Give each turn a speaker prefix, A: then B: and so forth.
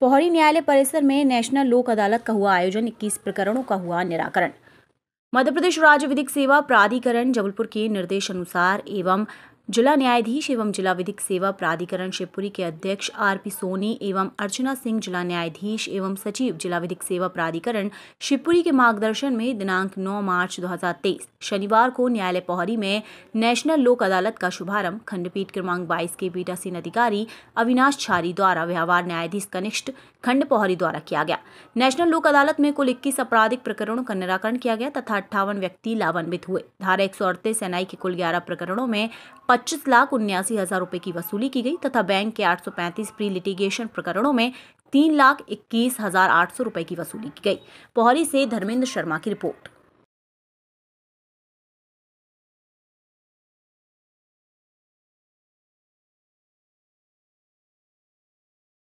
A: पोहरी न्यायालय परिसर में नेशनल लोक अदालत का हुआ आयोजन इक्कीस प्रकरणों का हुआ निराकरण मध्य प्रदेश राज्य विधिक सेवा प्राधिकरण जबलपुर के निर्देश अनुसार एवं जिला न्यायाधीश एवं जिला विधिक सेवा प्राधिकरण शिवपुरी के अध्यक्ष आर पी सोनी एवं अर्चना सिंह जिला न्यायाधीश एवं सचिव जिला विधिक सेवा प्राधिकरण शिवपुरी के मार्गदर्शन में दिनांक 9 मार्च 2023 शनिवार को न्यायालय पोहरी में नेशनल लोक अदालत का शुभारंभ खंडपीठ क्रमांक 22 के पीठासीन अधिकारी अविनाश छारी द्वारा व्यवहार न्यायाधीश कनिष्ठ खंड पौहरी द्वारा किया गया नेशनल लोक अदालत में कुल इक्कीस आपराधिक प्रकरणों का निराकरण किया गया तथा अट्ठावन व्यक्ति लाभान्वित हुए धारा एक सौ एनआई के कुल ग्यारह प्रकरणों में पच्चीस लाख उन्यासी हज़ार रुपए की वसूली की गई तथा बैंक के 835 प्री लिटिगेशन प्रकरणों में तीन लाख इक्कीस हज़ार आठ सौ रुपए की वसूली की गई पोहरी से धर्मेंद्र शर्मा की रिपोर्ट